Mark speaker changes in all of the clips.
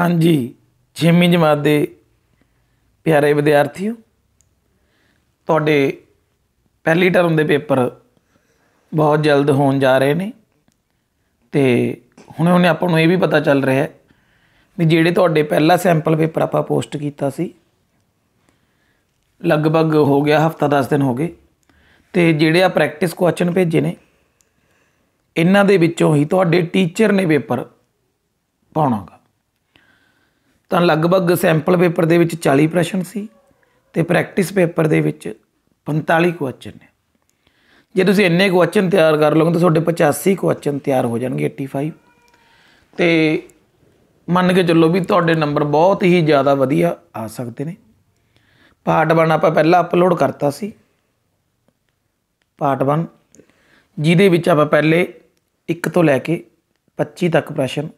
Speaker 1: ਹਾਂਜੀ ਛੇਵੀਂ ਜਮਾਤ ਦੇ ਪਿਆਰੇ ਵਿਦਿਆਰਥੀਓ ਤੁਹਾਡੇ ਪਹਿਲੀ ਟਰਮ ਦੇ ਪੇਪਰ ਬਹੁਤ ਜਲਦ ਹੋਣ ਜਾ ਰਹੇ ਨੇ ਤੇ ਹੁਣੇ ਹੁਣੇ ਆਪਾਂ ਨੂੰ ਇਹ ਵੀ ਪਤਾ ਚੱਲ ਰਿਹਾ ਹੈ ਵੀ ਜਿਹੜੇ ਤੁਹਾਡੇ ਪਹਿਲਾ ਸੈਂਪਲ ਪੇਪਰ ਆਪਾਂ ਪੋਸਟ ਕੀਤਾ ਸੀ ਲਗਭਗ ਹੋ ਗਿਆ ਹਫਤਾ 10 ਦਿਨ ਹੋ ਗਏ ਤੇ ਜਿਹੜੇ ਆ ਪ੍ਰੈਕਟਿਸ ਕੁਐਸਚਨ ਭੇਜੇ ਨੇ ਇਹਨਾਂ ਦੇ ਵਿੱਚੋਂ ਹੀ ਤੁਹਾਡੇ ਟੀਚਰ ਨੇ ਪੇਪਰ ਪਾਉਣਾਗਾ ਤਾਂ ਲਗਭਗ ਸੈਂਪਲ ਪੇਪਰ ਦੇ ਵਿੱਚ 40 ਪ੍ਰਸ਼ਨ ਸੀ ਤੇ ਪ੍ਰੈਕਟਿਸ ਪੇਪਰ ਦੇ ਵਿੱਚ 45 ਕੁਐਸਚਨ ਨੇ ਜੇ ਤੁਸੀਂ ਇੰਨੇ ਕੁਐਸਚਨ ਤਿਆਰ ਕਰ ਲਓਗੇ ਤਾਂ ਤੁਹਾਡੇ 85 ਕੁਐਸਚਨ ਤਿਆਰ ਹੋ ਜਾਣਗੇ 85 ਤੇ ਮੰਨ ਕੇ ਚੱਲੋ ਵੀ ਤੁਹਾਡੇ ਨੰਬਰ ਬਹੁਤ ਹੀ ਜ਼ਿਆਦਾ ਵਧੀਆ ਆ ਸਕਦੇ ਨੇ ਪਾਰਟ 1 ਆਪਾਂ ਪਹਿਲਾਂ ਅਪਲੋਡ ਕਰਤਾ ਸੀ ਪਾਰਟ 1 ਜਿਹਦੇ ਵਿੱਚ ਆਪਾਂ ਪਹਿਲੇ 1 ਤੋਂ ਲੈ ਕੇ 25 ਤੱਕ ਪ੍ਰਸ਼ਨ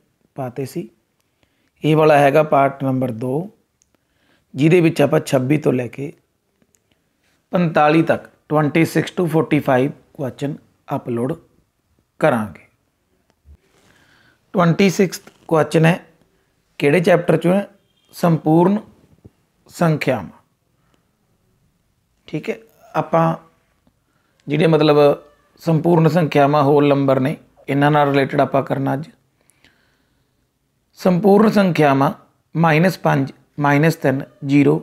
Speaker 1: ਪਾਤੇ ਸੀ ਇਹ ਵਾਲਾ ਹੈਗਾ ਪਾਰਟ ਨੰਬਰ 2 ਜਿਹਦੇ ਵਿੱਚ ਆਪਾਂ 26 ਤੋਂ ਲੈ ਕੇ 45 ਤੱਕ 26 ਟੂ 45 ਕੁਐਸਚਨ ਅਪਲੋਡ ਕਰਾਂਗੇ 26th ਕੁਐਸਚਨ ਹੈ ਕਿਹੜੇ ਚੈਪਟਰ ਚੋਂ ਹੈ ਸੰਪੂਰਨ ਸੰਖਿਆਵਾਂ ਠੀਕ ਹੈ ਆਪਾਂ ਜਿਹੜੇ ਮਤਲਬ ਸੰਪੂਰਨ ਸੰਖਿਆਵਾਂ ਹੋਲ ਨੰਬਰ ਨੇ ਇਹਨਾਂ ਨਾਲ ਰਿਲੇਟਡ ਆਪਾਂ ਕਰਨਾ ਅੱਜ ਸੰਪੂਰਨ ਸੰਖਿਆਵਾਂ -5 -3 0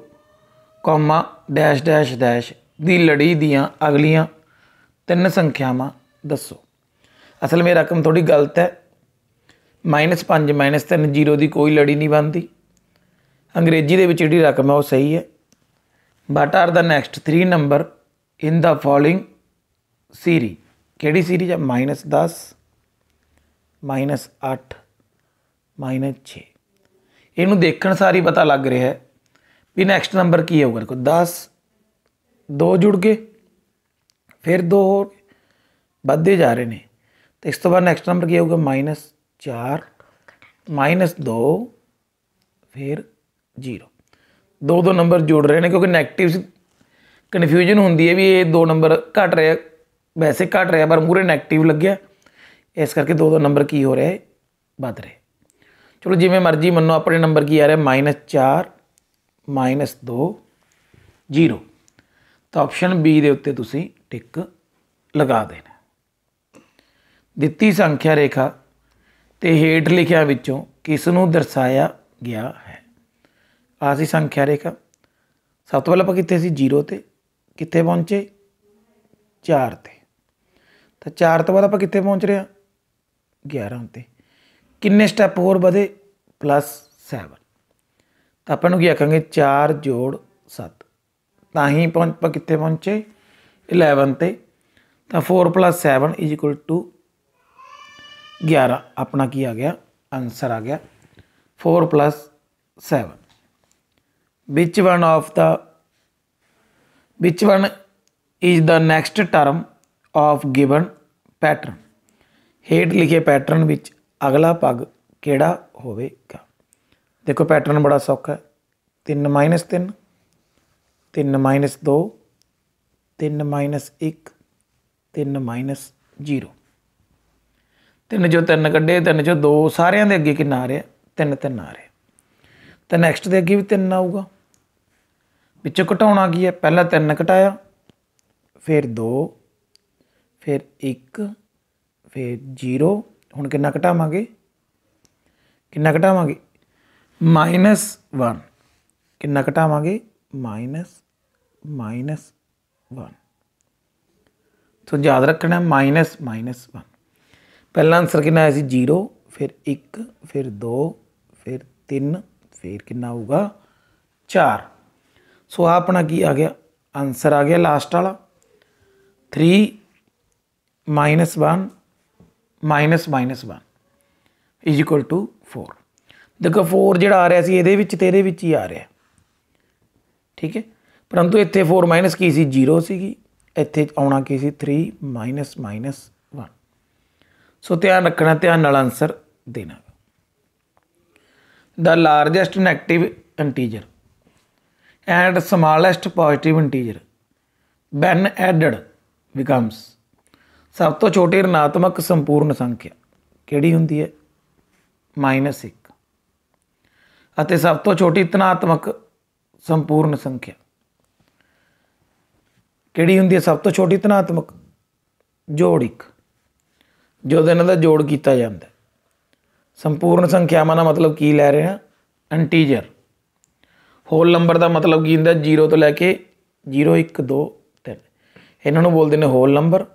Speaker 1: ਕੋਮਾ ਡੈਸ਼ ਡੈਸ਼ ਡੈਸ਼ ਦੀ ਲੜੀ ਦੀਆਂ ਅਗਲੀਆਂ ਤਿੰਨ ਸੰਖਿਆਵਾਂ ਦੱਸੋ ਅਸਲ ਮੇਰਾ ਰਕਮ ਥੋੜੀ ਗਲਤ ਹੈ -5 -3 0 ਦੀ ਕੋਈ ਲੜੀ ਨਹੀਂ ਬਣਦੀ ਅੰਗਰੇਜ਼ੀ ਦੇ ਵਿੱਚ ਜਿਹੜੀ ਰਕਮ ਹੈ ਉਹ ਸਹੀ ਹੈ but are the next 3 number in the following ਸੀਰੀ ਕਿਹੜੀ ਸੀਰੀਜ਼ ਹੈ -10 -8 ਮਾਈਨਸ -6 ਇਹਨੂੰ ਦੇਖਣ ਸਾਰੀ ਪਤਾ ਲੱਗ ਰਿਹਾ ਹੈ ਵੀ ਨੈਕਸਟ ਨੰਬਰ ਕੀ ਹੋਊਗਾ ਦੇਖੋ 10 2 ਜੁੜ ਕੇ ਫਿਰ 2 ਹੋਰ ਵੱਧਦੇ ਜਾ ਰਹੇ ਨੇ ਤੇ ਇਸ ਤੋਂ ਬਾਅਦ ਨੈਕਸਟ ਨੰਬਰ ਕੀ ਹੋਊਗਾ ਮਾਈਨਸ -4 ਮਾਈਨਸ -2 ਫਿਰ 0 ਦੋ ਦੋ ਨੰਬਰ ਜੁੜ ਰਹੇ ਨੇ ਕਿਉਂਕਿ 네ਗੇਟਿਵ ਕਨਫਿਊਜ਼ਨ ਹੁੰਦੀ ਹੈ ਵੀ ਇਹ ਦੋ ਨੰਬਰ ਘਟ ਰਿਹਾ ਵੈਸੇ ਘਟ ਰਿਹਾ ਪਰ ਮੂਰੇ 네ਗੇਟਿਵ ਲੱਗਿਆ ਇਸ ਕਰਕੇ ਦੋ ਦੋ ਨੰਬਰ ਕੀ ਹੋ ਰਿਹਾ ਹੈ ਵੱਧ ਰਿਹਾ ਚਲੋ ਜਿਵੇਂ ਮਰਜ਼ੀ ਮੰਨੋ ਆਪਣੇ ਨੰਬਰ ਕੀ ਆ ਰਿਹਾ -4 -2 0 ਤਾਂ ਆਪਸ਼ਨ ਬੀ ਦੇ ਉੱਤੇ ਤੁਸੀਂ ਟਿਕ ਲਗਾ ਦੇਣਾ ਦਿੱਤੀ ਸੰਖਿਆ ਰੇਖਾ ਤੇ ਹੇਠ ਲਿਖਿਆ ਵਿੱਚੋਂ ਕਿਸ ਨੂੰ ਦਰਸਾਇਆ ਗਿਆ ਹੈ ਆ ਸੀ ਸੰਖਿਆ ਰੇਖਾ ਸਭ ਤੋਂ ਪਹਿਲਾਂ ਆਪਾਂ ਕਿੱਥੇ ਸੀ 0 ਤੇ ਕਿੱਥੇ ਪਹੁੰਚੇ 4 ਤੇ ਤਾਂ 4 ਤੋਂ ਬਾਅਦ ਆਪਾਂ ਕਿੱਥੇ ਪਹੁੰਚ ਰਹੇ ਹਾਂ 11 ਤੇ ਕਿੰਨੇ ਸਟੈਪ ਹੋਰ ਵਧੇ ਪਲੱਸ 7 ਤਾਂ ਆਪਾਂ ਨੂੰ ਕੀ ਆਖਾਂਗੇ 4 ਜੋੜ 7 ਤਾਂ ਹੀ ਪਹੁੰਚ ਕਿੱਥੇ ਪਹੁੰਚੇ 11 ਤੇ ਤਾਂ 4 7 11 ਆਪਣਾ ਕੀ ਆ ਗਿਆ ਆਨਸਰ ਆ ਗਿਆ 4 7 which one of the which one is the next term of given pattern ਹੇਠ ਲਿਖੇ ਪੈਟਰਨ ਵਿੱਚ ਅਗਲਾ ਪਗ ਕਿਹੜਾ ਹੋਵੇਗਾ ਦੇਖੋ ਪੈਟਰਨ ਬੜਾ ਸੌਖਾ ਹੈ 3 3 3 2 3 1 3 0 ਤਿੰਨ ਜੋ ਤਿੰਨ ਕੱਢੇ ਤਿੰਨ ਜੋ ਦੋ ਸਾਰਿਆਂ ਦੇ ਅੱਗੇ ਕਿੰਨਾ ਆ ਰਿਹਾ 3 3 ਆ ਰਿਹਾ ਤਾਂ ਨੈਕਸਟ ਦੇ ਅੱਗੇ ਵੀ 3 ਆਊਗਾ ਵਿੱਚੋਂ ਘਟਾਉਣਾ ਕੀ ਹੈ ਪਹਿਲਾਂ 3 ਘਟਾਇਆ ਫਿਰ 2 ਫਿਰ 1 ਫਿਰ 0 ਹੁਣ ਕਿੰਨਾ ਘਟਾਵਾਂਗੇ ਕਿੰਨਾ ਘਟਾਵਾਂਗੇ -1 ਕਿੰਨਾ ਘਟਾਵਾਂਗੇ ਮਾਈਨਸ ਮਾਈਨਸ 1 ਸੋ ਯਾਦ ਰੱਖਣਾ ਮਾਈਨਸ ਮਾਈਨਸ 1 ਪਹਿਲਾ ਆਨਸਰ ਕਿੰਨਾ ਆਇਆ ਸੀ 0 ਫਿਰ 1 ਫਿਰ 2 ਫਿਰ 3 ਫਿਰ ਕਿੰਨਾ ਹੋਊਗਾ 4 ਸੋ ਆ ਆਪਣਾ ਕੀ ਆ ਗਿਆ ਆਨਸਰ ਆ ਗਿਆ ਲਾਸਟ ਵਾਲਾ 3 minus 1 minus minus 1 is equal to 4 ਦੇਖੋ 4 ਜਿਹੜਾ ਆ ਰਿਹਾ ਸੀ ਇਹਦੇ ਵਿੱਚ ਤੇਰੇ ਵਿੱਚ ਹੀ ਆ ਰਿਹਾ ਠੀਕ ਹੈ ਪਰੰਤੂ ਇੱਥੇ 4 ਮਾਈਨਸ ਕੀ ਸੀ 0 ਸੀਗੀ ਇੱਥੇ ਆਉਣਾ ਕੀ ਸੀ 3 ਮਾਈਨਸ ਮਾਈਨਸ 1 ਸੋ ਧਿਆਨ ਰੱਖਣਾ ਧਿਆਨ ਨਾਲ ਆਨਸਰ ਦੇਣਾ the largest negative integer and smallest positive integer when added becomes ਸਭ ਤੋਂ ਛੋਟੀ ಋಣਾਤਮਕ ਸੰਪੂਰਨ ਸੰਖਿਆ ਕਿਹੜੀ ਹੁੰਦੀ ਹੈ ਮਾਈਨਸ 1 ਅਤੇ ਸਭ ਤੋਂ ਛੋਟੀ ਧਨਾਤਮਕ ਸੰਪੂਰਨ ਸੰਖਿਆ ਕਿਹੜੀ ਹੁੰਦੀ ਹੈ ਸਭ ਤੋਂ ਛੋਟੀ ਧਨਾਤਮਕ ਜੋੜ 1 ਜੋ ਇਹਨਾਂ ਦਾ ਜੋੜ ਕੀਤਾ ਜਾਂਦਾ ਸੰਪੂਰਨ ਸੰਖਿਆ ਮਾਨਾ ਮਤਲਬ ਕੀ ਲੈ ਰਹੇ ਆ ਇੰਟੀਜਰ ਹੋਲ ਨੰਬਰ ਦਾ ਮਤਲਬ ਕੀ ਹੁੰਦਾ 0 ਤੋਂ ਲੈ ਕੇ 0 1 2 3 ਇਹਨਾਂ ਨੂੰ ਬੋਲਦੇ ਨੇ ਹੋਲ ਨੰਬਰ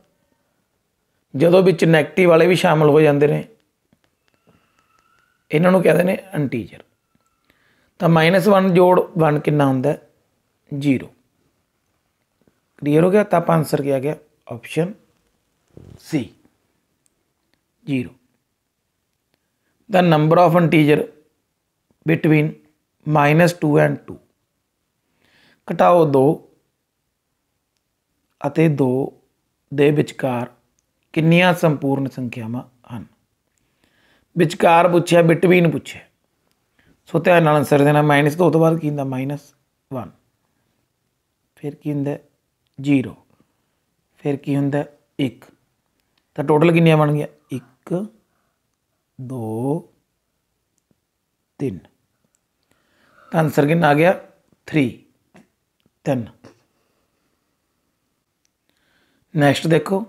Speaker 1: ਜਦੋਂ ਵਿੱਚ 네ਗੇਟਿਵ ਵਾਲੇ ਵੀ ਸ਼ਾਮਲ ਹੋ ਜਾਂਦੇ ਨੇ ਇਹਨਾਂ ਨੂੰ ਕਹਿੰਦੇ ਨੇ ਇੰਟੀਜਰ ਤਾਂ -1 ਜੋੜ 1 ਕਿੰਨਾ ਹੁੰਦਾ 0 ਕਲੀਅਰ ਹੋ ਗਿਆ ਤਾਂ ਆਪਾਂ ਆਨਸਰ ਕੀ ਆ ਗਿਆ option C 0 the number of integer between 2 and 2 ਘਟਾਓ 2 ਅਤੇ 2 ਦੇ ਵਿਚਕਾਰ ਕਿੰਨੀਆਂ ਸੰਪੂਰਨ ਸੰਖਿਆਵਾਂ ਹਨ ਵਿਚਕਾਰ ਪੁੱਛਿਆ ਬਿਟਵੀਨ ਪੁੱਛਿਆ ਸੋ ਧਿਆਨ ਨਾਲ ਅਨਸਰ ਦੇਣਾ ਮਾਈਨਸ ਤੋਂ ਬਾਅਦ ਕੀ ਹੁੰਦਾ ਮਾਈਨਸ 1 ਫਿਰ ਕੀ ਹੁੰਦਾ 0 ਫਿਰ ਕੀ ਹੁੰਦਾ 1 ਤਾਂ ਟੋਟਲ ਕਿੰਨੀਆਂ ਬਣ ਗਿਆ 1 2 3 ਤਾਂ ਕਿੰਨਾ ਆ ਗਿਆ 3 3 ਨੈਕਸਟ ਦੇਖੋ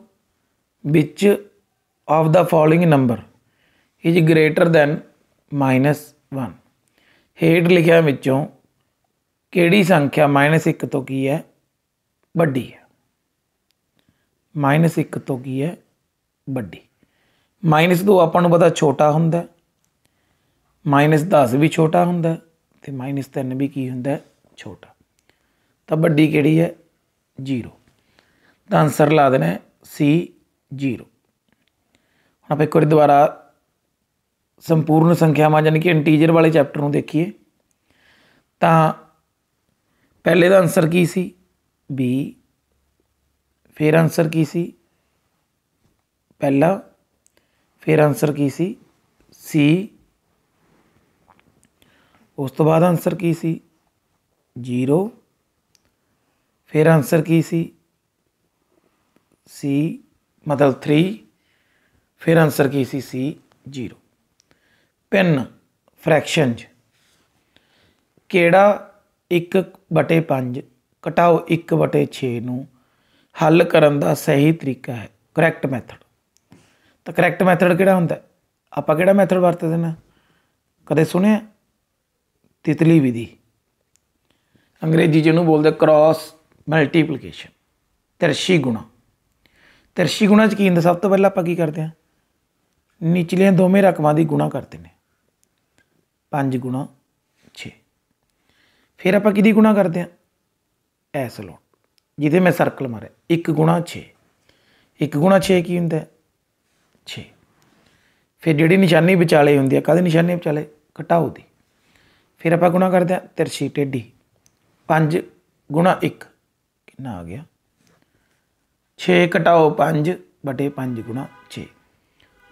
Speaker 1: which of the following number is greater than minus -1 ਹੇਡ ਲਿਖਿਆ ਵਿੱਚੋਂ ਕਿਹੜੀ ਸੰਖਿਆ ਮਾਈਨਸ -1 ਤੋਂ ਕੀ ਹੈ ਵੱਡੀ ਹੈ ਮਾਈਨਸ -1 ਤੋਂ ਕੀ ਹੈ ਵੱਡੀ ਮਾਈਨਸ 2 ਆਪਾਂ ਨੂੰ ਪਤਾ ਛੋਟਾ ਹੁੰਦਾ ਮਾਈਨਸ 10 ਵੀ ਛੋਟਾ ਹੁੰਦਾ ਤੇ ਮਾਈਨਸ 3 ਵੀ ਕੀ ਹੁੰਦਾ ਛੋਟਾ ਤਾਂ ਵੱਡੀ ਕਿਹੜੀ ਹੈ 0 ਤਾਂ ਆਨਸਰ ਲਾ ਦੇਣਾ ਸੀ 0 ਹੁਣ ਆਪਾਂ ਇੱਕ ਦੁਆਰਾ ਦੁਬਾਰਾ ਸੰਪੂਰਨ ਸੰਖਿਆਵਾਂ ਜਾਨੀ ਕਿ ਇੰਟੀਜਰ ਵਾਲੇ ਚੈਪਟਰ ਨੂੰ ਦੇਖੀਏ ਤਾਂ ਪਹਿਲੇ ਦਾ ਆਨਸਰ ਕੀ ਸੀ b ਫਿਰ ਆਨਸਰ ਕੀ ਸੀ ਪਹਿਲਾ ਫਿਰ ਆਨਸਰ ਕੀ ਸੀ c ਉਸ ਤੋਂ ਬਾਅਦ ਆਨਸਰ ਕੀ ਸੀ 0 ਫਿਰ ਆਨਸਰ ਕੀ ਸੀ ਸੀ ਮਤਲਬ 3 ਫਿਰ ਆਨਸਰ ਕੀ ਸੀ ਸੀ 0 ਪਿੰਨ ਫ੍ਰੈਕਸ਼ਨ ਚ ਕਿਹੜਾ 1/5 ਘਟਾਓ 1/6 ਨੂੰ ਹੱਲ ਕਰਨ ਦਾ ਸਹੀ ਤਰੀਕਾ ਹੈ ਕਰੈਕਟ ਮੈਥਡ ਤਾਂ ਕਰੈਕਟ ਮੈਥਡ ਕਿਹੜਾ ਹੁੰਦਾ ਆਪਾਂ ਕਿਹੜਾ ਮੈਥਡ ਵਰਤਦੇ ਨੇ ਕਦੇ ਸੁਣਿਆ ਤਿਤਲੀ ਵਿਧੀ ਅੰਗਰੇਜ਼ੀ ਜਿਹਨੂੰ ਬੋਲਦੇ ਕ੍ਰਾਸ ਮਲਟੀਪਲੀਕੇਸ਼ਨ ਤਿਰਸ਼ੀ ਗੁਣਾ ਤਰਸ਼ੀ ਗੁਣਾ ਚ ਕੀ ਹੁੰਦਾ ਸਭ ਤੋਂ ਪਹਿਲਾਂ ਆਪਾਂ ਕੀ ਕਰਦੇ ਆ ਨਿਚਲੀਆਂ ਦੋਵੇਂ ਰਕਮਾਂ ਦੀ ਗੁਣਾ ਕਰਦੇ ਨੇ 5 ਗੁਣਾ 6 ਫਿਰ ਆਪਾਂ ਕਿਹਦੀ ਗੁਣਾ ਕਰਦੇ ਆ ਐਸ ਲੋਟ ਜਿਹਦੇ ਮੈਂ ਸਰਕਲ ਮਾਰਿਆ 1 ਗੁਣਾ 6 1 ਗੁਣਾ 6 ਕੀ ਹੁੰਦਾ 6 ਫਿਰ ਜਿਹੜੀ ਨਿਸ਼ਾਨੀ ਵਿਚਾਲੇ ਹੁੰਦੀ ਆ ਕਾਹਦੀ ਨਿਸ਼ਾਨੀ ਵਿਚਾਲੇ ਘਟਾਓ ਦੀ ਫਿਰ ਆਪਾਂ ਗੁਣਾ ਕਰਦੇ ਆ ਤਿਰਛੀ ਟੇਢੀ 5 ਗੁਣਾ 1 ਕਿੰਨਾ ਆ ਗਿਆ 6 ਘਟਾਓ 5 ਬਟੇ 5 ਗੁਣਾ 6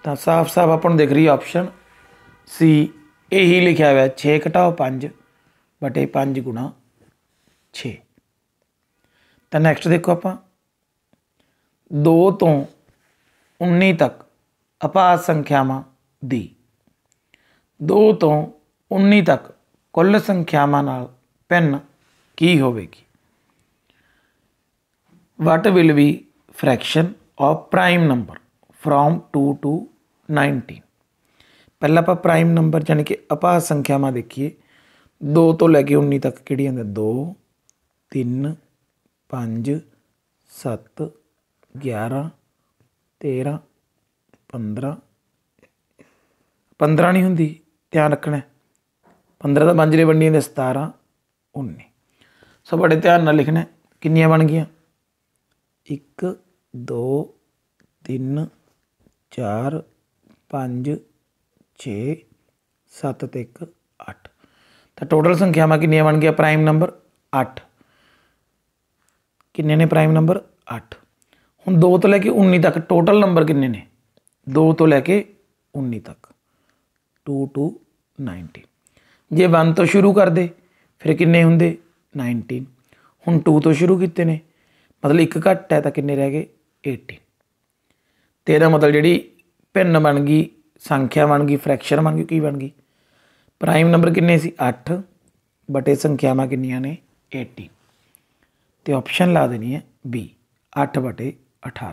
Speaker 1: ਤਾਂ ਸਾਫ਼-ਸਾਫ਼ ਆਪਾਂ ਨੂੰ ਦਿਖ ਰਹੀ ਆਪਸ਼ਨ ਸੀ ਇਹੀ ਲਿਖਿਆ ਹੋਇਆ 6 ਘਟਾਓ 5 ਬਟੇ 5 ਗੁਣਾ 6 ਤਾਂ ਨੈਕਸਟ ਦੇਖੋ ਆਪਾਂ 2 ਤੋਂ 19 ਤੱਕ ਅਪਾਰ ਸੰਖਿਆਵਾਂ ਦੀ 2 ਤੋਂ 19 ਤੱਕ ਕੁੱਲ ਸੰਖਿਆਵਾਂ ਨਾਲ ਪੈਨ ਕੀ ਹੋਵੇਗੀ what will be fraction of prime number from 2 to 19 ਪਹਿਲਾਂ ਆਪਾਂ ਪ੍ਰਾਈਮ ਨੰਬਰ ਯਾਨੀ ਕਿ ਅਪਾਰ ਸੰਖਿਆਵਾਂ ਦੇਖੀਏ 2 ਤੋਂ ਲੈ ਕੇ 19 ਤੱਕ ਕਿਹੜੀਆਂ ਨੇ 2 3 5 7 11 13 15 15 ਨਹੀਂ ਹੁੰਦੀ ਧਿਆਨ ਰੱਖਣਾ 15 ਦਾ ਬੰਜਰੇ ਵੰਡੀਆਂ ਦੇ 17 19 ਸੋ ਬੜੇ ਧਿਆਨ ਨਾਲ ਲਿਖਣਾ ਕਿੰਨੀਆਂ ਬਣ ਗਈਆਂ 1 ਦੋ ਤਿੰਨ ਚਾਰ ਪੰਜ ਛੇ ਸੱਤ ਤੇ ਇੱਕ ਅੱਠ ਤਾਂ ਟੋਟਲ ਸੰਖਿਆਵਾਂ ਕਿੰਨੀਆਂ ਬਣ ਗਿਆ ਪ੍ਰਾਈਮ ਨੰਬਰ 8 ਕਿੰਨੇ ਨੇ ਪ੍ਰਾਈਮ ਨੰਬਰ 8 ਹੁਣ 2 ਤੋਂ ਲੈ ਕੇ 19 ਤੱਕ ਟੋਟਲ ਨੰਬਰ ਕਿੰਨੇ ਨੇ 2 ਤੋਂ ਲੈ ਕੇ 19 ਤੱਕ 2 ਟੂ 19 ਜੇ 1 ਤੋਂ ਸ਼ੁਰੂ ਕਰਦੇ ਫਿਰ ਕਿੰਨੇ ਹੁੰਦੇ 19 ਹੁਣ 2 ਤੋਂ ਸ਼ੁਰੂ ਕੀਤੇ ਨੇ ਮਤਲਬ ਇੱਕ ਘੱਟ ਹੈ ਤਾਂ ਕਿੰਨੇ ਰਹਿ ਗਏ 18 ਤੇ ਇਹਦਾ ਮਤਲਬ ਜਿਹੜੀ ਭਿੰਨ ਬਣ ਗਈ ਸੰਖਿਆ ਬਣ ਗਈ ਫ੍ਰੈਕਸ਼ਨ ਬਣ ਗਈ ਕੀ ਬਣ ਗਈ ਪ੍ਰਾਈਮ ਨੰਬਰ ਕਿੰਨੇ ਸੀ 8 ਬਟੇ ਸੰਖਿਆਵਾਂ ਕਿੰਨੀਆਂ ਨੇ 18 ਤੇ ਆਪਸ਼ਨ ਲਾ ਦੇਣੀ ਹੈ B 8 ਬਟੇ 18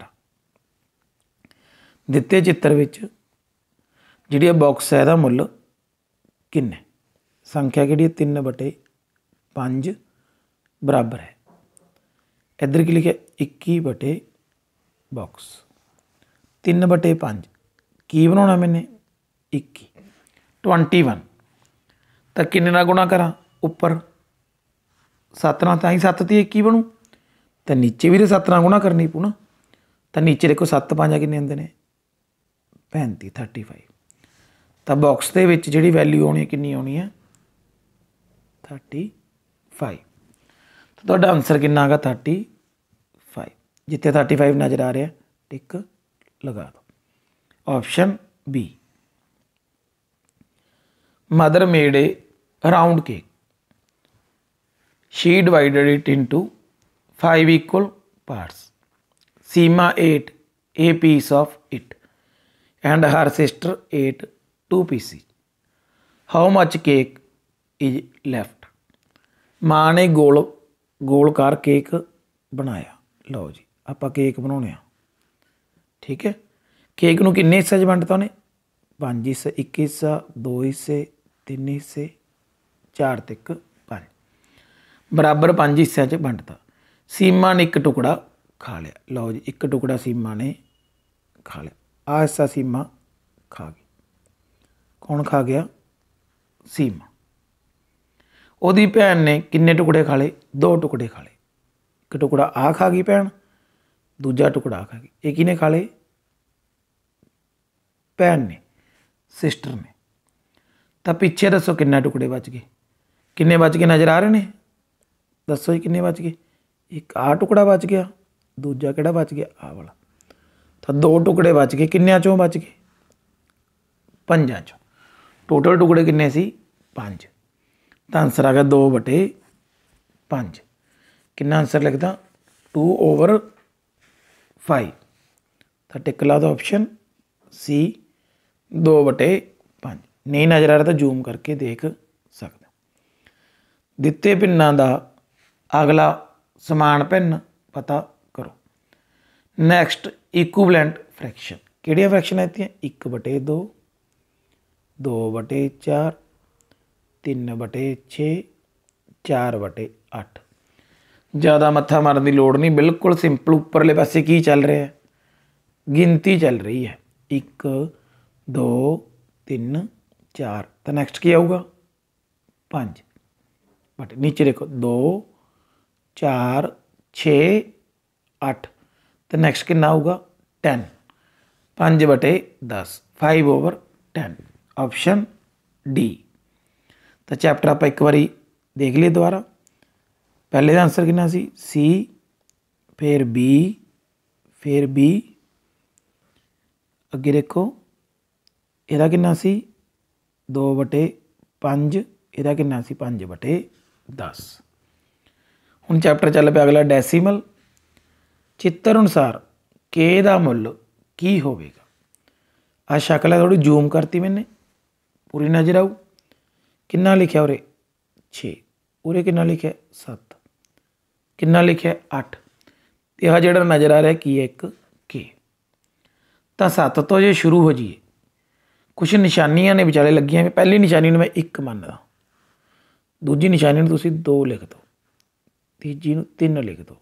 Speaker 1: ਦਿੱਤੇ ਚਿੱਤਰ ਵਿੱਚ ਜਿਹੜੀ ਇਹ ਬਾਕਸ ਹੈ ਇਹਦਾ ਮੁੱਲ ਕਿੰਨੇ ਸੰਖਿਆ ਕਿਹੜੀ 3 ਬਟੇ 5 ਬਰਾਬਰ ਹੈ ਇੱਧਰ ਕੀ ਲਿਖਿਆ 21 ਬਟੇ ਬਾਕਸ 3/5 ਕੀ ਬਣਾਉਣਾ ਮੈਨੇ 21 21 ਤਾਂ ਕਿੰਨੇ ਨਾਲ ਗੁਣਾ ਕਰਾਂ ਉੱਪਰ 7 ਨਾਲ ਤਾਂ ਹੀ 7 ਤੇ 21 ਬਣੂ ਤਾਂ ਨੀਚੇ ਵੀ ਦੇ 7 ਨਾਲ ਗੁਣਾ ਕਰਨੀ ਪੂ ਨਾ ਤਾਂ ਨੀਚੇ ਦੇਖੋ 7 5 ਕਿੰਨੇ ਹੁੰਦੇ ਨੇ 35 35 ਤਾਂ ਬਾਕਸ ਦੇ ਵਿੱਚ ਜਿਹੜੀ ਵੈਲਿਊ ਆਉਣੀ ਹੈ ਕਿੰਨੀ ਆਉਣੀ ਹੈ 35 ਤਾਂ ਤੁਹਾਡਾ ਆਨਸਰ ਕਿੰਨਾ ਆਗਾ 35 जितने थर्टी फाइव नज़र आ रहे हैं टिक लगा दो option B mother made a round cake she divided it into five equal parts Seema ate a piece of it and her sister ate two piece how much cake is left माँ ने गोल गोलकार cake बनाया लो जी ਆਪਾਂ cake ਬਣਾਉਣੇ ਆ ਠੀਕ ਹੈ cake ਨੂੰ ਕਿੰਨੇ ਹਿੱਸੇ 'ਚ ਵੰਡਤਾ ਉਹਨੇ 5 ਹਿੱਸੇ 1 ਹਿੱਸਾ 2 ਹਿੱਸੇ 3 ਹਿੱਸੇ 4 ਤੱਕ 5 ਬਰਾਬਰ 5 ਹਿੱਸਿਆਂ 'ਚ ਵੰਡਤਾ ਸੀਮਾ ਨੇ ਇੱਕ ਟੁਕੜਾ ਖਾ ਲਿਆ ਲਓ ਜੀ ਇੱਕ ਟੁਕੜਾ ਸੀਮਾ ਨੇ ਖਾ ਲਿਆ ਆ ਹਿੱਸਾ ਸੀਮਾ ਖਾ ਗਈ ਕੌਣ ਖਾ ਗਿਆ ਸੀਮਾ ਉਹਦੀ ਭੈਣ ਨੇ ਕਿੰਨੇ ਟੁਕੜੇ ਖਾ ਲਏ ਦੋ ਟੁਕੜੇ ਖਾ ਲਏ ਇੱਕ ਟੁਕੜਾ ਆ ਖਾ ਗਈ ਭੈਣ ਦੂਜਾ ਟੁਕੜਾ ਖਾ ਗਈ ਇਹ ਕਿਨੇ ਖਾ ਭੈਣ ਨੇ ਸਿਸਟਰ ਨੇ ਤਾਂ ਪਿੱਛੇ ਦੱਸੋ ਕਿੰਨੇ ਟੁਕੜੇ ਬਚ ਗਏ ਕਿੰਨੇ ਬਚ ਗਏ ਨਜ਼ਰ ਆ ਰਹੇ ਨੇ ਦੱਸੋ ਜੀ ਕਿੰਨੇ ਬਚ ਗਏ ਇੱਕ ਆ ਟੁਕੜਾ ਬਚ ਗਿਆ ਦੂਜਾ ਕਿਹੜਾ ਬਚ ਗਿਆ ਆ ਵਾਲਾ ਤਾਂ ਦੋ ਟੁਕੜੇ ਬਚ ਗਏ ਕਿੰਨਿਆਂ ਚੋਂ ਬਚ ਗਏ ਪੰਜਾਂ ਚੋਂ ਟੋਟਲ ਟੁਕੜੇ ਕਿੰਨੇ ਸੀ ਪੰਜ ਤਾਂ ਆਨਸਰ ਆ ਗਿਆ 2 ਬਟੇ 5 ਕਿੰਨਾ ਆਨਸਰ ਲਿਖਦਾ 2 ਓਵਰ 5 ਤਾਂ ਟਿਕ ਲਾ ਦੋ ਆਪਸ਼ਨ ਸੀ 2 ਬਟੇ 5 ਨਹੀਂ ਨਜ਼ਰ ਆ ਰਿਹਾ ਤਾਂ ਜ਼ੂਮ ਕਰਕੇ ਦੇਖ ਸਕਦੇ ਦਿੱਤੇ ਪਿੰਨਾਂ ਦਾ ਅਗਲਾ ਸਮਾਨ ਪਿੰਨ ਪਤਾ ਕਰੋ ਨੈਕਸਟ ਇਕੁਇਵਲੈਂਟ ਫ੍ਰੈਕਸ਼ਨ ਕਿਹੜੀਆਂ ਫ੍ਰੈਕਸ਼ਨ ਆਈਆਂ 1 2 2 4 3 6 4 8 ਜ਼ਿਆਦਾ ਮੱਥਾ ਮਾਰਨ ਦੀ ਲੋੜ ਨਹੀਂ ਬਿਲਕੁਲ ਸਿੰਪਲ ਉੱਪਰਲੇ ਪਾਸੇ ਕੀ ਚੱਲ ਰਿਹਾ ਹੈ ਗਿਣਤੀ ਚੱਲ ਰਹੀ ਹੈ 1 2 3 4 ਤਾਂ ਨੈਕਸਟ ਕੀ ਆਊਗਾ 5 ਬਟ ਨੀਚੇ ਦੇਖੋ 2 4 6 8 ਤਾਂ ਨੈਕਸਟ ਕਿੰਨਾ ਆਊਗਾ 10 5 ਬਟੇ 10 5 ਓਵਰ 10 ਆਪਸ਼ਨ ਡੀ ਤਾਂ ਚੈਪਟਰ ਆਪਾਂ ਇੱਕ ਵਾਰੀ ਦੇਖ ਲਈਏ ਦੁਬਾਰਾ ਪਹਿਲੇ ਦਾ ਆਨਸਰ ਕਿੰਨਾ ਸੀ ਸੀ ਫਿਰ ਬੀ ਫਿਰ ਬੀ ਅੱਗੇ ਦੇਖੋ ਇਹਦਾ ਕਿੰਨਾ ਸੀ 2 ਬਟੇ 5 ਇਹਦਾ ਕਿੰਨਾ ਸੀ 5 ਬਟੇ 10 ਹੁਣ ਚੈਪਟਰ ਚੱਲ ਪਿਆ ਅਗਲਾ ਡੈਸੀਮਲ ਚਿੱਤਰ ਅਨੁਸਾਰ k ਦਾ ਮੁੱਲ ਕੀ ਹੋਵੇਗਾ ਆ ਸ਼ਕਲ ਹੈ ਥੋੜੀ ਜ਼ੂਮ ਕਰਤੀ ਮੈਨੇ ਪੂਰੀ ਨਜ਼ਰ ਆਉ ਕਿੰਨਾ ਲਿਖਿਆ ਉਰੇ 6 ਉਰੇ ਕਿੰਨਾ ਲਿਖਿਆ 7 ਕਿੰਨਾ ਲਿਖਿਆ 8 ਤੇ ਆ ਜਿਹੜਾ ਨਜ਼ਰ ਆ ਰਿਹਾ ਕੀ ਹੈ ਇੱਕ k ਤਾਂ 7 ਤੋਂ ਜੇ ਸ਼ੁਰੂ ਹੋ ਜੀਏ ਕੁਝ ਨਿਸ਼ਾਨੀਆਂ ਨੇ ਵਿਚਾਲੇ ਲੱਗੀਆਂ ਵੀ ਪਹਿਲੀ ਨਿਸ਼ਾਨੀ ਨੂੰ ਮੈਂ 1 ਮੰਨਦਾ ਦੂਜੀ ਨਿਸ਼ਾਨੀ ਨੂੰ ਤੁਸੀਂ 2 ਲਿਖ ਦਿਓ ਤੀਜੀ ਨੂੰ 3 ਲਿਖ ਦਿਓ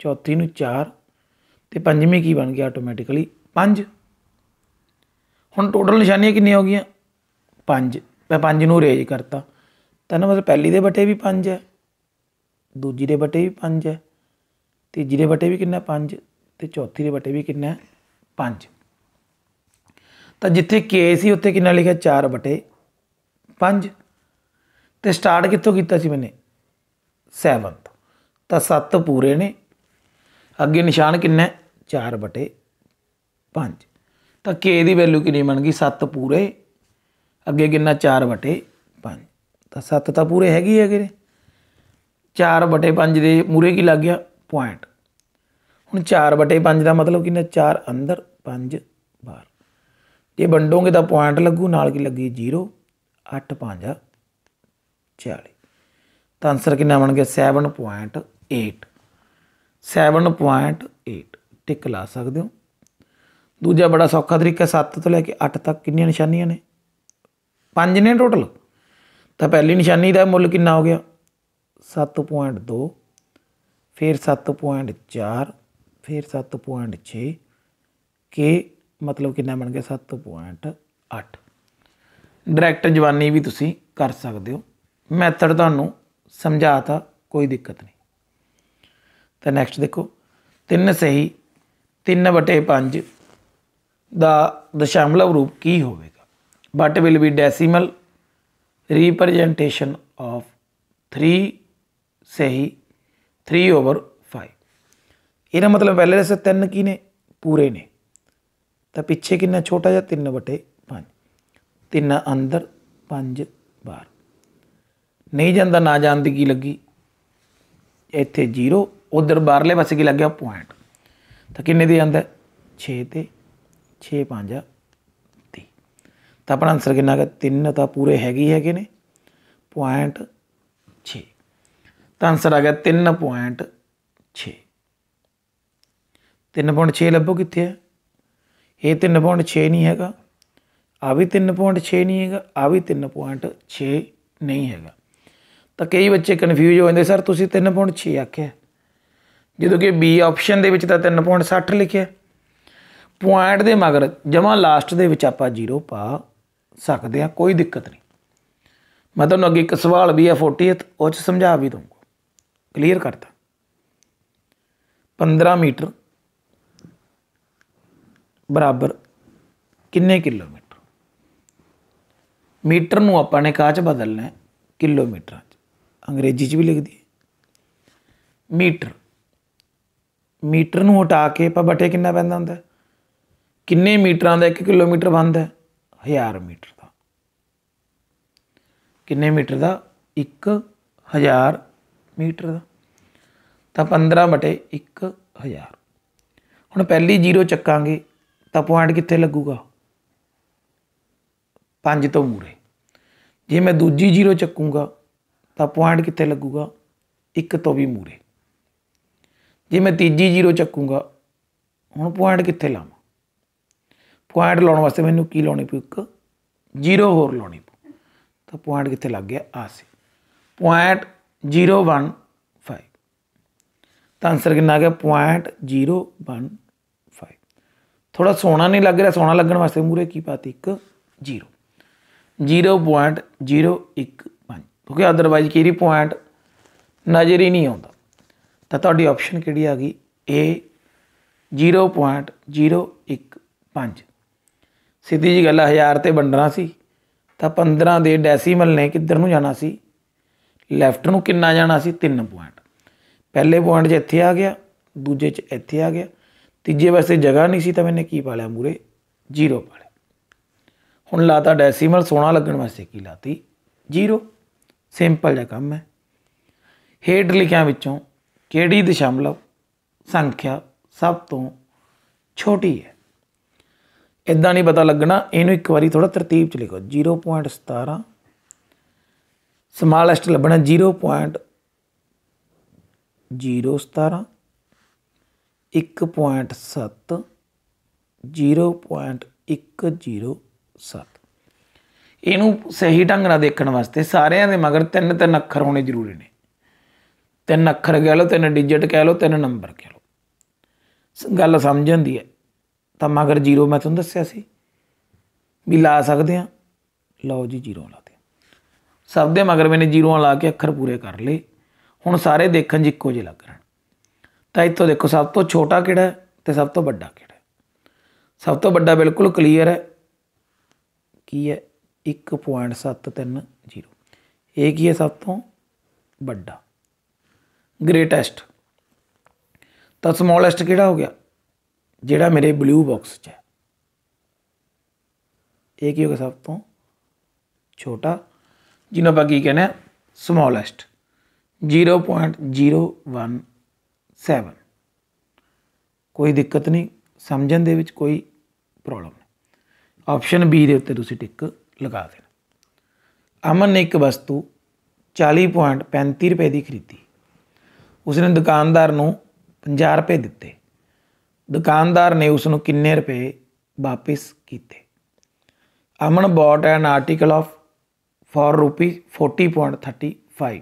Speaker 1: ਚੌਥੀ ਨੂੰ 4 ਤੇ ਪੰਜਵੀਂ ਕੀ ਬਣ ਗਿਆ ਆਟੋਮੈਟਿਕਲੀ 5 ਹੁਣ ਟੋਟਲ ਨਿਸ਼ਾਨੀਆਂ ਕਿੰਨੀਆਂ ਹੋ ਗਈਆਂ 5 ਮੈਂ 5 ਨੂੰ ਰੇਜ ਕਰਤਾ ਤਾਂ ਨਾ ਮਤਲਬ ਪਹਿਲੀ ਦੇ ਬਟੇ ਵੀ 5 ਹੈ ਦੂਜੀ ਦੇ ਬਟੇ ਵੀ 5 ਹੈ ਤੀਜੀ ਦੇ ਬਟੇ ਵੀ ਕਿੰਨਾ 5 ਤੇ ਚੌਥੀ ਦੇ ਬਟੇ ਵੀ ਕਿੰਨਾ 5 ਤਾਂ ਜਿੱਥੇ k ਸੀ ਉੱਥੇ ਕਿੰਨਾ ਲਿਖਿਆ 4 ਬਟੇ 5 ਤੇ ਸਟਾਰਟ ਕਿੱਥੋਂ ਕੀਤਾ ਸੀ ਮੈਨੇ 7 ਤਾਂ 7 ਪੂਰੇ ਨੇ ਅੱਗੇ ਨਿਸ਼ਾਨ ਕਿੰਨਾ 4 ਬਟੇ 5 ਤਾਂ k ਦੀ ਵੈਲਿਊ ਕਿੰਨੀ ਬਣ ਗਈ 7 ਪੂਰੇ ਅੱਗੇ ਕਿੰਨਾ 4 ਬਟੇ 5 ਤਾਂ 7 ਤਾਂ ਪੂਰੇ ਹੈਗੀ ਹੈਗੇ ਨੇ 4 ਬਟੇ 5 ਦੇ ਮੂਰੇ ਕੀ ਲੱਗ ਗਿਆ ਪੁਆਇੰਟ ਹੁਣ 4 ਬਟੇ 5 ਦਾ ਮਤਲਬ ਕਿੰਨਾ 4 ਅੰਦਰ 5 ਬਾਹਰ ਜੇ ਵੰਡੋਗੇ ਤਾਂ ਪੁਆਇੰਟ ਲੱਗੂ ਨਾਲ ਕੀ ਲੱਗੀ 0 8 5 40 ਤਾਂ ਅਨਸਰ ਕਿੰਨਾ ਬਣ ਗਿਆ 7.8 7.8 ਟਿਕ ਲਾ ਸਕਦੇ ਹੋ ਦੂਜਾ ਬੜਾ ਸੌਖਾ ਤਰੀਕਾ 7 ਤੋਂ ਲੈ ਕੇ 8 ਤੱਕ ਕਿੰਨੀਆਂ ਨਿਸ਼ਾਨੀਆਂ ਨੇ 5 ਨੇ ਟੋਟਲ ਤਾਂ ਪਹਿਲੀ ਨਿਸ਼ਾਨੀ ਦਾ ਮੁੱਲ ਕਿੰਨਾ ਹੋ ਗਿਆ 7.2 ਫਿਰ 7.4 ਫਿਰ 7.6 ਕੇ ਮਤਲਬ ਕਿੰਨਾ ਬਣ ਗਿਆ 7.8 ਡਾਇਰੈਕਟ ਜਵਾਨੀ ਵੀ ਤੁਸੀਂ ਕਰ ਸਕਦੇ ਹੋ ਮੈਥਡ ਤੁਹਾਨੂੰ ਸਮਝਾਤਾ ਕੋਈ ਦਿੱਕਤ ਨਹੀਂ ਤਾਂ ਨੈਕਸਟ ਦੇਖੋ ਤਿੰਨ ਸਹੀ 3/5 ਦਾ ਦਸ਼ਮਲਵ ਰੂਪ ਕੀ ਹੋਵੇਗਾ what will be decimal representation of 3 ਸਹੀ 3 ਓਵਰ 5 ਇਹਦਾ ਮਤਲਬ ਪਹਿਲੇ ਦੇ से तीन ਨੇ ने पूरे ने तो पिछे किन्ना छोटा जा तीन 5 पाँच तीन अंदर पाँच ਨਹੀਂ ਜਾਂਦਾ ਨਾ ਜਾਂਦੀ ਕੀ ਲੱਗੀ ਇੱਥੇ 0 ਉਧਰ ਬਾਹਰਲੇ ਪਾਸੇ ਕੀ ਲੱਗਿਆ ਪੁਆਇੰਟ ਤਾਂ ਕਿੰਨੇ ਦੇ ਜਾਂਦਾ 6 ਤੇ 6 5 ਤਾਂ ਆਪਣਾ ਆਨਸਰ ਕਿੰਨਾ ਹੈ 3 ਤਾਂ ਪੂਰੇ ਹੈਗੇ ਹੈਗੇ ਨੇ ਪੁਆਇੰਟ ਤਾਂ ਅਨਸਰ ਆ ਗਿਆ 3.6 3.6 ਲੱਭੋ ਕਿੱਥੇ ਹੈ ਇਹ 3.6 ਨਹੀਂ ਹੈਗਾ ਆ ਵੀ 3.6 ਨਹੀਂ ਹੈਗਾ ਆ ਵੀ 3.6 ਨਹੀਂ ਹੈਗਾ ਤਾਂ ਕਈ ਬੱਚੇ ਕਨਫਿਊਜ਼ ਹੋ ਜਾਂਦੇ ਸਰ ਤੁਸੀਂ 3.6 ਆਖਿਆ ਜਦੋਂ ਕਿ ਬੀ ਆਪਸ਼ਨ ਦੇ ਵਿੱਚ ਤਾਂ 3.60 ਲਿਖਿਆ ਪੁਆਇੰਟ ਦੇ ਮਗਰ ਜਮਾ ਲਾਸਟ ਦੇ ਵਿੱਚ ਆਪਾਂ ਜ਼ੀਰੋ ਪਾ ਸਕਦੇ ਆ ਕੋਈ ਦਿੱਕਤ ਨਹੀਂ ਮੈਂ ਤੁਹਾਨੂੰ ਅੱਗੇ ਇੱਕ ਸਵਾਲ ਵੀ ਆ 40th ਉਹ ਚ ਸਮਝਾ ਵੀ ਦੂੰਗਾ ਕਲੀਅਰ ਕਰਤਾ 15 ਮੀਟਰ ਬਰਾਬਰ ਕਿੰਨੇ ਕਿਲੋਮੀਟਰ ਮੀਟਰ ਨੂੰ ਆਪਾਂ ਨੇ ਕਾਚ ਬਦਲਣਾ ਹੈ ਕਿਲੋਮੀਟਰਾਂ ਚ ਅੰਗਰੇਜ਼ੀ ਚ ਵੀ ਲਿਖਦੀ ਹੈ ਮੀਟਰ ਮੀਟਰ ਨੂੰ ਹਟਾ ਕੇ ਆਪਾਂ ਬਟੇ ਕਿੰਨਾ ਪੈਂਦਾ ਹੁੰਦਾ ਕਿੰਨੇ ਮੀਟਰਾਂ ਦਾ 1 ਕਿਲੋਮੀਟਰ ਬਣਦਾ ਹੈ 1000 ਮੀਟਰ ਦਾ ਕਿੰਨੇ ਮੀਟਰ ਦਾ 1000 ਮੀਟਰ ਦਾ ਤਾਂ 15 ਬਟੇ 1000 ਹੁਣ ਪਹਿਲੀ ਜ਼ੀਰੋ ਚੱਕਾਂਗੇ ਤਾਂ ਪੁਆਇੰਟ ਕਿੱਥੇ ਲੱਗੂਗਾ 5 ਤੋਂ ਮੂਰੇ ਜੇ ਮੈਂ ਦੂਜੀ ਜ਼ੀਰੋ ਚੱਕੂਗਾ ਤਾਂ ਪੁਆਇੰਟ ਕਿੱਥੇ ਲੱਗੂਗਾ 1 ਤੋਂ ਵੀ ਮੂਰੇ ਜੇ ਮੈਂ ਤੀਜੀ ਜ਼ੀਰੋ ਚੱਕੂਗਾ ਹੁਣ ਪੁਆਇੰਟ ਕਿੱਥੇ ਲਾਵਾਂ ਪੁਆਇੰਟ ਲਾਉਣ ਵਾਸਤੇ ਮੈਨੂੰ ਕੀ ਲਾਉਣੀ ਪਊ ਇੱਕ ਜ਼ੀਰੋ ਹੋਰ ਲਾਉਣੀ ਪਊ ਤਾਂ ਪੁਆਇੰਟ ਕਿੱਥੇ ਲੱਗ ਗਿਆ ਆ ਪੁਆਇੰਟ 01 ਤਾਂ ਆਨਸਰ ਕਿੰਨਾ ਆ ਗਿਆ 0.015 ਥੋੜਾ ਸੋਹਣਾ ਨਹੀਂ ਲੱਗ ਰਿਹਾ ਸੋਹਣਾ ਲੱਗਣ ਵਾਸਤੇ ਮੂਰੇ ਕੀ ਪਾਤੀ ਇੱਕ 0 0.015 ਕਿਉਂਕਿ ਆਦਰਵਾਇਜ਼ ਕਿਹੜੀ ਪੁਆਇੰਟ ਨਜ਼ਰ ਹੀ ਨਹੀਂ ਆਉਂਦਾ ਤਾਂ ਤੁਹਾਡੀ ਆਪਸ਼ਨ ਕਿਹੜੀ ਆ ਗਈ A 0.015 ਸਿੱਧੀ ਜੀ ਗੱਲ 1000 ਤੇ ਵੰਡਣਾ ਸੀ ਤਾਂ 15 ਦੇ ਡੈਸੀਮਲ ਨੇ ਕਿੱਧਰ ਨੂੰ ਜਾਣਾ ਸੀ ਲੈਫਟ ਨੂੰ ਕਿੰਨਾ ਜਾਣਾ ਸੀ 3 ਪੁਆਇੰਟ ਪਹਿਲੇ ਪੁਆਇੰਟ 'ਚ ਇੱਥੇ ਆ ਗਿਆ ਦੂਜੇ 'ਚ ਇੱਥੇ ਆ ਗਿਆ ਤੀਜੇ ਵਾਸਤੇ ਜਗ੍ਹਾ ਨਹੀਂ ਸੀ ਤਾਂ ਮੈਨੇ ਕੀ ਪਾ ਲਿਆ ਮੂਰੇ ਜ਼ੀਰੋ ਪਾ ਲਿਆ ਹੁਣ ਲਾਤਾ ਡੈਸੀਮਲ ਸੋਣਾ ਲੱਗਣ ਵਾਸਤੇ ਕੀ ਲਾਤੀ ਜ਼ੀਰੋ ਸਿੰਪਲ ਜਿਹਾ ਕੰਮ ਹੈ ਹੇਡ ਲਿਖਿਆਂ ਵਿੱਚੋਂ ਕਿਹੜੀ ਦਸ਼ਮਲਵ ਸੰਖਿਆ ਸਭ ਤੋਂ ਛੋਟੀ ਹੈ ਇਦਾਂ ਨਹੀਂ ਪਤਾ ਲੱਗਣਾ ਇਹਨੂੰ ਇੱਕ ਵਾਰੀ ਥੋੜਾ ਤਰਤੀਬ ਚ ਲਿਖੋ 0.17 ਸਮਾਲੈਸਟ ਲੱਭਣਾ 0. ਜੀਰੋ 17 ਇਹਨੂੰ ਸਹੀ ਢੰਗ ਨਾਲ ਦੇਖਣ ਵਾਸਤੇ ਸਾਰਿਆਂ ਦੇ ਮਗਰ ਤਿੰਨ ਤਿੰਨ ਅੱਖਰ ਹੋਣੇ ਜ਼ਰੂਰੀ ਨੇ ਤਿੰਨ ਅੱਖਰ ਕਹਿ ਲਓ ਤਿੰਨ ਡਿਜਿਟ ਕਹਿ ਲਓ ਤਿੰਨ ਨੰਬਰ ਕਹਿ ਲਓ ਗੱਲ ਸਮਝ ਜਾਂਦੀ ਹੈ ਤਾਂ ਮਗਰ ਜ਼ੀਰੋ ਮੈਂ ਤੁਹਾਨੂੰ ਦੱਸਿਆ ਸੀ ਵੀ ਲਾ ਸਕਦੇ ਆ ਲਓ ਜੀ ਜ਼ੀਰੋ ਲਾਤੇ ਸਭ ਦੇ ਮਗਰ ਮੈਨੇ ਜ਼ੀਰੋਆਂ ਲਾ ਕੇ ਅੱਖਰ ਪੂਰੇ ਕਰ ਲਏ ਹੁਣ ਸਾਰੇ ਦੇਖਣ ਜੀ ਇੱਕੋ ਜਿਹੇ ਲੱਗ ਰਹੇ ਤਾਂ ਇੱਥੋਂ ਦੇਖੋ ਸਭ ਤੋਂ ਛੋਟਾ ਕਿਹੜਾ ਹੈ ਤੇ ਸਭ ਤੋਂ ਵੱਡਾ ਕਿਹੜਾ ਹੈ ਸਭ ਤੋਂ ਵੱਡਾ ਬਿਲਕੁਲ ਕਲੀਅਰ ਹੈ ਕੀ ਹੈ 1.730 ਇਹ ਕੀ ਹੈ ਸਭ ਤੋਂ ਵੱਡਾ ਗ੍ਰੇਟੈਸਟ ਤਾਂ ਸਮਾਲੈਸਟ ਕਿਹੜਾ ਹੋ ਗਿਆ ਜਿਹੜਾ ਮੇਰੇ ਬਲੂ ਬਾਕਸ 'ਚ ਹੈ ਇਹ ਕੀ ਹੋ ਗਿਆ ਸਭ ਤੋਂ ਛੋਟਾ ਜਿਹਨੂੰ ਆਪਾਂ ਕੀ ਕਹਿੰਦੇ ਆ ਸਮਾਲੈਸਟ 0.017 ਕੋਈ ਦਿੱਕਤ ਨਹੀਂ ਸਮਝਣ ਦੇ ਵਿੱਚ ਕੋਈ ਪ੍ਰੋਬਲਮ ਨਹੀਂ ਆਪਸ਼ਨ ਬੀ ਦੇ ਉੱਤੇ ਤੁਸੀਂ ਟਿਕ ਲਗਾ ਦੇਣਾ ਅਮਨ ਨੇ ਇੱਕ ਵਸਤੂ 40.35 ਰੁਪਏ ਦੀ ਖਰੀਦੀ ਉਸਨੇ ਦੁਕਾਨਦਾਰ ਨੂੰ 50 ਰੁਪਏ ਦਿੱਤੇ ਦੁਕਾਨਦਾਰ ਨੇ ਉਸ ਨੂੰ ਕਿੰਨੇ ਰੁਪਏ ਵਾਪਸ ਕੀਤੇ Aman bought an article of 4 rupee 40.35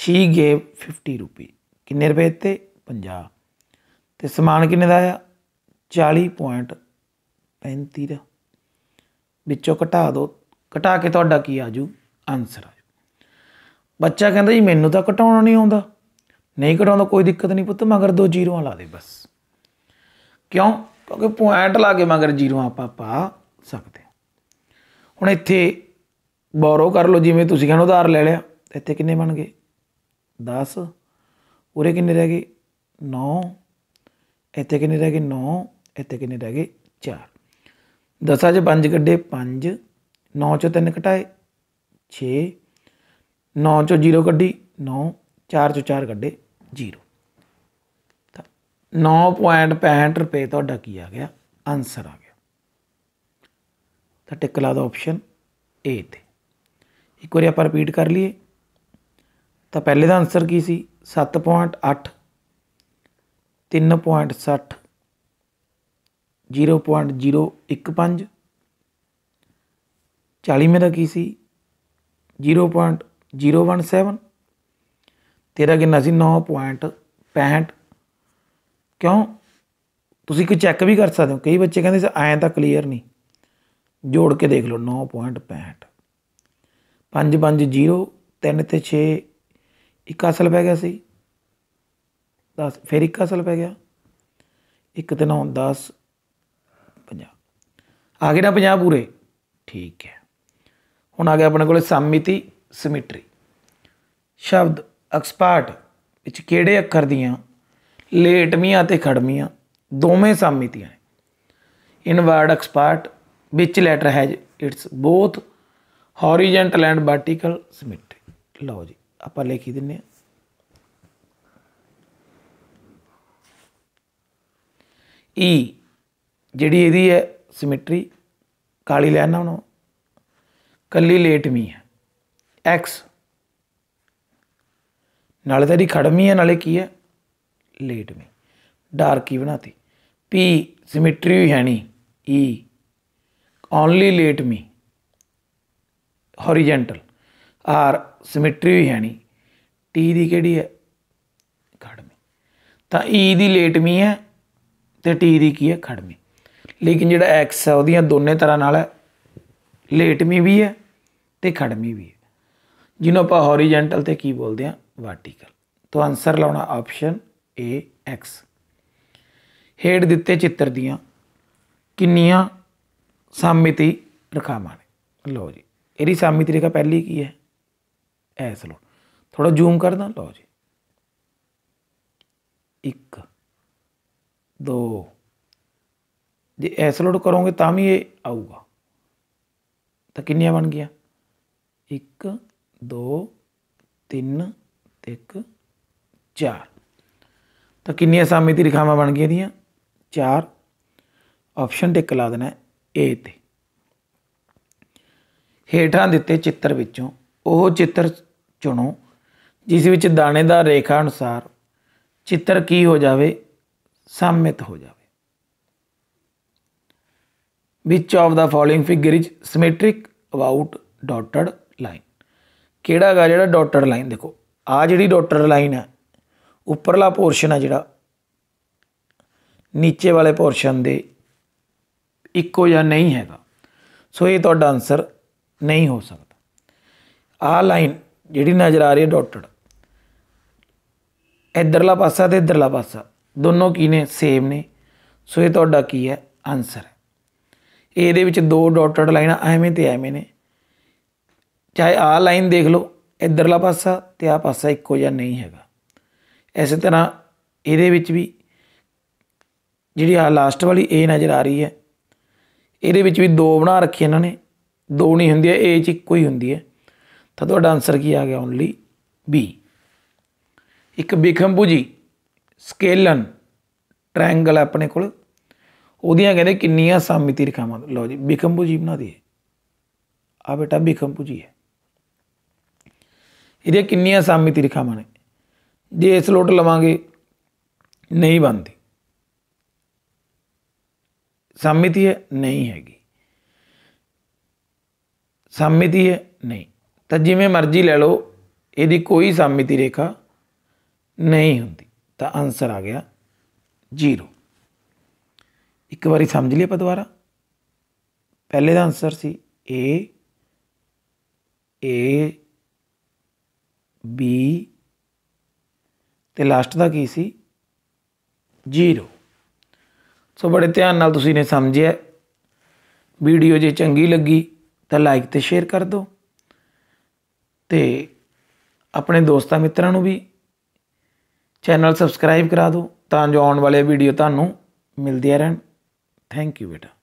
Speaker 1: she gave 50 ਰੁਪਏ ਕਿੰਨੇ ਰੁਪਏ ਤੇ 50 ਤੇ ਸਮਾਨ ਕਿੰਨੇ ਦਾ ਆਇਆ 40.35 ਦਾ ਵਿੱਚੋਂ ਘਟਾ ਦਿਓ ਘਟਾ ਕੇ ਤੁਹਾਡਾ ਕੀ ਆਜੂ ਆਨਸਰ ਆਜੂ ਬੱਚਾ ਕਹਿੰਦਾ ਜੀ ਮੈਨੂੰ ਤਾਂ ਘਟਾਉਣਾ ਨਹੀਂ ਆਉਂਦਾ ਨਹੀਂ ਘਟਾਉਂਦਾ ਕੋਈ ਦਿੱਕਤ ਨਹੀਂ ਪੁੱਤ ਮਗਰ ਦੋ ਜ਼ੀਰੋਆਂ ਲਾ ਦੇ ਬਸ ਕਿਉਂ ਕਿਉਂਕਿ ਪੁਆਇੰਟ ਲਾ ਕੇ ਮਗਰ ਜ਼ੀਰੋਆਂ ਆਪਾਂ ਪਾ ਸਕਦੇ ਹੁਣ ਇੱਥੇ ਬੋਰੋ ਕਰ ਲਓ ਜਿਵੇਂ ਤੁਸੀਂ ਕਹਿੰਦੇ ਉਧਾਰ ਲੈ ਲਿਆ ਇੱਥੇ ਕਿੰਨੇ ਬਣ ਗਏ 10 ਉਰੇ ਕਿੰਨੇ ਰਹਿ ਗਏ 9 ਇੱਥੇ ਕਿੰਨੇ ਰਹਿ ਗਏ 9 ਇੱਥੇ ਕਿੰਨੇ ਰਹਿ ਗਏ 4 ਦਸਾਂ 'ਚ 5 ਕੱਢੇ 5 9 'ਚੋਂ 3 ਘਟਾਏ 6 9 'ਚੋਂ 0 ਕੱਢੀ 9 4 'ਚੋਂ 4 ਕੱਢੇ 0 ਤਾਂ 9.65 ਰੁਪਏ ਤੁਹਾਡਾ ਕੀ ਆ ਗਿਆ ਆਨਸਰ ਆ ਗਿਆ ਤਾਂ ਟਿਕ ਲਾ ਦੋ ਆਪਸ਼ਨ A ਤੇ ਇੱਕ ਵਾਰੀ ਆਪਾਂ ਰਿਪੀਟ ਕਰ ਲਈਏ ਤਾਂ ਪਹਿਲੇ ਦਾ ਆਨਸਰ ਕੀ ਸੀ 7.8 3.60 0.015 40 ਮੇਰਾ ਕੀ ਸੀ 0.017 ਤੇਰਾ ਕਿੰਨਾ ਸੀ 9.65 ਕਿਉਂ ਤੁਸੀਂ ਕੋਈ ਚੈੱਕ ਵੀ ਕਰ ਸਕਦੇ ਹੋ ਕਈ ਬੱਚੇ ਕਹਿੰਦੇ ਸੀ ਐਂ ਤਾਂ ਕਲੀਅਰ ਨਹੀਂ ਜੋੜ ਕੇ ਦੇਖ ਲਓ 9.65 5 5 0 3 ਤੇ 6 ਇੱਕ ਅਸਲ ਪੈ ਗਿਆ ਸੀ 10 ਫਿਰ ਇੱਕ ਅਸਲ ਪੈ ਗਿਆ 1 ਤੇ 9 10 50 ਆ ਗਏ ਨਾ 50 ਪੂਰੇ ਠੀਕ ਹੈ ਹੁਣ ਆ ਗਿਆ ਆਪਣੇ ਕੋਲੇ ਸਮਮਿਤੀ ਸਿਮਟਰੀ ਸ਼ਬਦ ਐਕਸਪਰਟ ਵਿੱਚ ਕਿਹੜੇ ਅੱਖਰ ਦੀਆਂ ਲੇਟਮੀਆਂ ਤੇ ਖੜਮੀਆਂ ਦੋਵੇਂ ਸਮਮਿਤੀਆਂ ਨੇ ਇਨ ਵਰਡ ਐਕਸਪਰਟ ਵਿੱਚ ਲੈਟਰ ਹੈ its both horizontal and vertical symmetry ਲਓ ਜੀ ਆਪਾਂ ਲੇਖੀ ਦਿੰਨੇ ਆ ਈ ਜਿਹੜੀ ਇਹਦੀ ਹੈ ਸਿਮੈਟਰੀ ਕਾਲੀ ਲੈਣਾ ਉਹਨੂੰ ਕੱਲੀ ਲੇਟਮੀ ਹੈ ਐਕਸ ਨਾਲੇ ਤੇਰੀ ਖੜਮੀ ਹੈ ਨਾਲੇ ਕੀ ਹੈ ਲੇਟਮੀ ਡਾਰਕ ਹੀ ਬਣਾਤੀ ਪੀ ਸਿਮੈਟਰੀ ਵੀ ਹੈ ਨਹੀਂ E only let me horizontal or symmetry ਹੋਈ ਹੈ ਨਹੀਂ ਟੀ ਦੀ ਕਿਹੜੀ ਹੈ ਖੜਮੀ ਤਾਂ ਈ e ਦੀ ਲੇਟਮੀ ਹੈ ਤੇ ਟੀ ਦੀ ਕੀ ਹੈ ਖੜਮੀ ਲੇਕਿਨ ਜਿਹੜਾ ਐਕਸ ਹੈ ਉਹਦੀਆਂ ਦੋਨੇ ਤਰ੍ਹਾਂ ਨਾਲ ਹੈ ਲੇਟਮੀ ਵੀ ਹੈ ਤੇ ਖੜਮੀ ਵੀ ਹੈ ਜਿਹਨੂੰ ਆਪਾਂ ਹੌਰੀਜੈਂਟਲ ਤੇ ਕੀ ਬੋਲਦੇ ਆ ਵਰਟੀਕਲ ਤਾਂ ਆਨਸਰ ਲਾਉਣਾ ਆਪਸ਼ਨ ਏ ਐਕਸ ਹੇਡ ਦਿੱਤੇ ਚਿੱਤਰ ਦੀਆਂ ਕਿੰਨੀਆਂ ਸਮਮਿਤੀ ਰਖਾਵਾਂ ਨੇ ਲਓ ਜੀ ਇਹਦੀ ਸਮਮਿਤੀ ਰੇਖਾ ਪਹਿਲੀ ਕੀ ਹੈ ਐਸ ਲੋ ਥੋੜਾ ਜ਼ੂਮ ਕਰਦਾ ਲਓ ਜੀ 1 2 ਜੇ ਐਸਲੋਡ ਕਰੋਗੇ ਤਾਂ ਵੀ ਇਹ ਆਊਗਾ ਤਾਂ ਕਿੰਨੀਆਂ ਬਣ ਗਈਆਂ 1 2 3 ਤੇ 1 4 ਤਾਂ ਕਿੰਨੀਆਂ ਸਮਮਿਤੀ ਰੇਖਾਵਾਂ ਬਣ ਗਈਆਂ ਦੀਆਂ 4 ਆਪਸ਼ਨ ਟਿਕ ਲਾ ਦੇਣਾ ਏ ਤੇ ਹੇਠਾਂ ਦਿੱਤੇ ਚਿੱਤਰ ਵਿੱਚੋਂ ਉਹ ਚਿੱਤਰ ਚੁਣੋ ਜਿਸ ਵਿੱਚ ਦਾ ਰੇਖਾ ਅਨੁਸਾਰ ਚਿੱਤਰ ਕੀ ਹੋ ਜਾਵੇ ਸਮਮਿਤ ਹੋ ਜਾਵੇ which of the following figure is symmetric about dotted line ਕਿਹੜਾ ਹੈ ਜਿਹੜਾ ਡਾਟਡ ਲਾਈਨ ਦੇਖੋ ਆ ਜਿਹੜੀ ਡਾਟਡ ਲਾਈਨ ਹੈ ਉੱਪਰਲਾ ਪੋਰਸ਼ਨ ਹੈ ਜਿਹੜਾ ਨੀਚੇ ਵਾਲੇ ਪੋਰਸ਼ਨ ਦੇ ਇੱਕੋ ਜਾਂ ਨਹੀਂ ਹੈਗਾ ਸੋ ਇਹ ਤੁਹਾਡਾ ਆਨਸਰ ਨਹੀਂ ਹੋ ਸਕਦਾ ਆ ਲਾਈਨ ਜਿਹੜੀ ਨਜ਼ਰ ਆ ਰਹੀ ਹੈ ਡਾਟਡ ਇਧਰਲਾ ਪਾਸਾ ਤੇ ਇਧਰਲਾ ਪਾਸਾ ਦੋਨੋਂ ਕੀ ਨੇ ਸੇਮ ਨੇ ਸੋ ਇਹ ਤੁਹਾਡਾ ਕੀ ਹੈ ਆਨਸਰ ਹੈ ਇਹਦੇ ਵਿੱਚ ਦੋ ਡਾਟਡ ਲਾਈਨਾਂ ਐਵੇਂ ਤੇ ਐਵੇਂ ਨੇ ਚਾਹੇ ਆ ਲਾਈਨ ਦੇਖ ਲਓ ਇਧਰਲਾ ਪਾਸਾ ਤੇ ਆ ਪਾਸਾ ਇੱਕੋ ਜਿਹਾ ਨਹੀਂ ਹੈਗਾ ਐਸੇ ਤਰ੍ਹਾਂ ਇਹਦੇ ਵਿੱਚ ਵੀ ਜਿਹੜੀ ਆ ਲਾਸਟ ਵਾਲੀ ਏ ਨਜ਼ਰ ਆ ਰਹੀ ਹੈ ਇਹਦੇ ਵਿੱਚ ਵੀ ਦੋ ਬਣਾ ਰੱਖੀ ਇਹਨਾਂ ਨੇ ਦੋ ਨਹੀਂ ਹੁੰਦੀ ਏ ਚ ਇੱਕੋ ਹੀ ਹੁੰਦੀ ਹੈ ਤਾਂ ਤੁਹਾਡਾ ਆਨਸਰ ਕੀ ਆ ਗਿਆ ਓਨਲੀ ਬੀ ਇੱਕ ਬਿਖੰਬੂਜੀ ਸਕੇਲਨ ਟ੍ਰਾਇੰਗਲ ਆਪਣੇ ਕੋਲ ਉਹਦੀਆਂ ਕਹਿੰਦੇ ਕਿੰਨੀਆਂ ਸਮਮਿਤੀ ਰੇਖਾਵਾਂ ਲਓ ਜੀ ਬਿਖੰਬੂਜੀ ਬਣਾ ਦਈਏ ਆ ਬੇਟਾ ਬਿਖੰਬੂਜੀ ਹੈ ਇਹਦੀਆਂ ਕਿੰਨੀਆਂ ਸਮਮਿਤੀ ਰੇਖਾਵਾਂ ਨੇ ਜੇ ਇਸ ਲੋਟ ਲਵਾਂਗੇ ਨਹੀਂ ਬਣਦੀ ਸਮਮਿਤੀ ਹੈ ਨਹੀਂ ਹੈਗੀ ਸਮਮਿਤੀ ਹੈ ਨਹੀਂ ਤਾਂ ਜਿਵੇਂ ਮਰਜ਼ੀ ਲੈ ਲਓ ਇਹਦੀ ਕੋਈ ਸਮਮਿਤੀ ਰੇਖਾ ਨਹੀਂ ਹੁੰਦੀ ਤਾਂ ਆਨਸਰ ਆ ਗਿਆ 0 ਇੱਕ ਵਾਰੀ ਸਮਝ ਲਈਏ ਆਪਾਂ ਦੁਬਾਰਾ ਪਹਿਲੇ ਦਾ ਆਨਸਰ ਸੀ A A B ਤੇ ਲਾਸਟ ਦਾ ਕੀ ਸੀ 0 ਸੋ ਬੜੇ ਧਿਆਨ ਨਾਲ ਤੁਸੀਂ ਨੇ ਸਮਝਿਆ ਵੀਡੀਓ ਜੇ ਚੰਗੀ ਲੱਗੀ ਤਾਂ ਲਾਈਕ ਤੇ ਸ਼ੇਅਰ ਕਰ ਦਿਓ ਤੇ ਆਪਣੇ ਦੋਸਤਾਂ ਮਿੱਤਰਾਂ ਨੂੰ ਵੀ ਚੈਨਲ ਸਬਸਕ੍ਰਾਈਬ ਕਰਾ ਦਿਓ ਤਾਂ ਜੋ ਆਉਣ ਵਾਲੇ ਵੀਡੀਓ ਤੁਹਾਨੂੰ ਮਿਲਦੀਆਂ ਰਹਿਣ ਥੈਂਕ ਯੂ ਬੇਟਾ